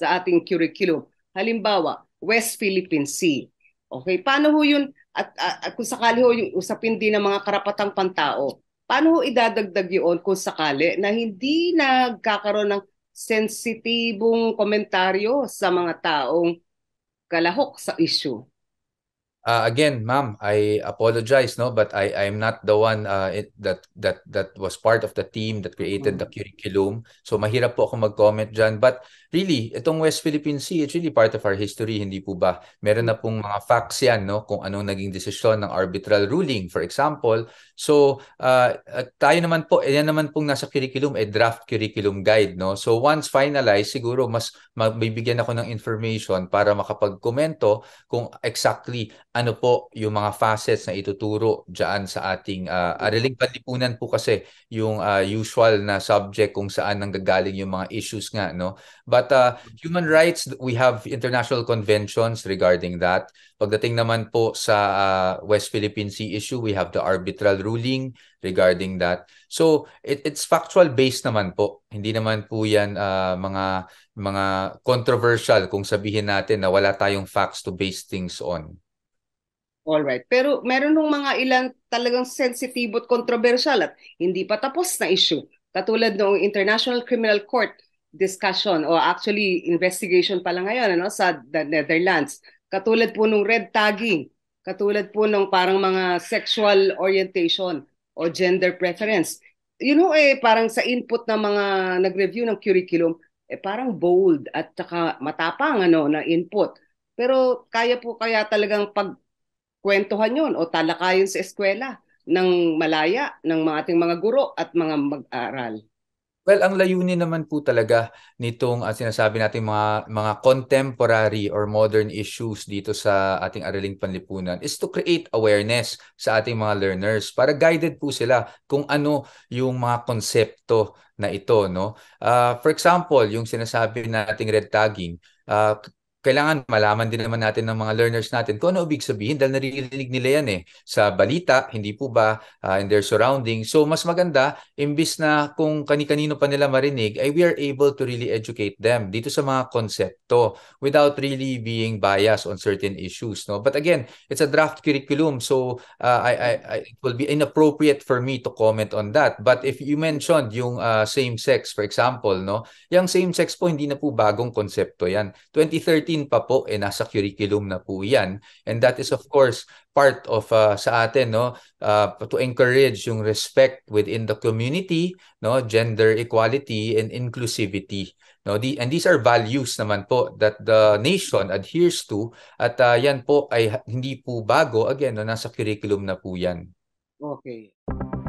sa ating curriculum. Halimbawa, West Philippine Sea. Okay, paano ho yun, at, at, at kung sakali ho yung usapin din ng mga karapatang pantao, paano ho idadagdag yun kung sakali na hindi nagkakaroon ng sensitibong komentaryo sa mga taong kalahok sa issue? Uh, again, ma'am, I apologize, no, but I I'm not the one uh, it, that that that was part of the team that created mm-hmm. the mm. curriculum. So mahirap po ako mag-comment diyan, but really, itong West Philippine Sea, it's really part of our history, hindi po ba? Meron na pong mga facts 'yan, no, kung anong naging desisyon ng arbitral ruling, for example. So, uh, tayo naman po, yan naman pong nasa curriculum, eh draft curriculum guide, no. So once finalized, siguro mas mabibigyan ako ng information para makapagkomento kung exactly ano po yung mga facets na ituturo diyan sa ating uh, ah, araling ah, panlipunan po kasi yung uh, usual na subject kung saan nanggagaling yung mga issues nga no but uh, human rights we have international conventions regarding that pagdating naman po sa uh, West Philippine Sea issue we have the arbitral ruling regarding that so it, it's factual based naman po hindi naman po yan uh, mga mga controversial kung sabihin natin na wala tayong facts to base things on All right. Pero meron nung mga ilang talagang sensitive at controversial at hindi pa tapos na issue. Katulad ng International Criminal Court discussion or actually investigation pa lang ngayon ano sa the Netherlands. Katulad po nung red tagging, katulad po nung parang mga sexual orientation o gender preference. You know eh parang sa input ng mga nag-review ng curriculum, eh parang bold at saka matapang ano na input. Pero kaya po kaya talagang pag kwentuhan yon o talakayin sa eskwela ng malaya ng mga ating mga guro at mga mag-aaral? Well, ang layunin naman po talaga nitong uh, sinasabi natin mga mga contemporary or modern issues dito sa ating araling panlipunan is to create awareness sa ating mga learners para guided po sila kung ano yung mga konsepto na ito no. Uh, for example, yung sinasabi nating red tagging, uh, kailangan malaman din naman natin ng mga learners natin kung ano ibig sabihin dahil naririnig nila yan eh sa balita, hindi po ba, uh, in their surrounding. So mas maganda, imbis na kung kani-kanino pa nila marinig, ay we are able to really educate them dito sa mga konsepto without really being biased on certain issues. no But again, it's a draft curriculum so uh, I, I, I, it will be inappropriate for me to comment on that. But if you mentioned yung uh, ah, same sex, for example, no yung same sex po hindi na po bagong konsepto yan. 2013 13 pa po eh nasa curriculum na po 'yan. And that is of course part of uh, sa atin no uh, to encourage yung respect within the community, no, gender equality and inclusivity. No, the, and these are values naman po that the nation adheres to at uh, 'yan po ay hindi po bago again no nasa curriculum na po 'yan. Okay.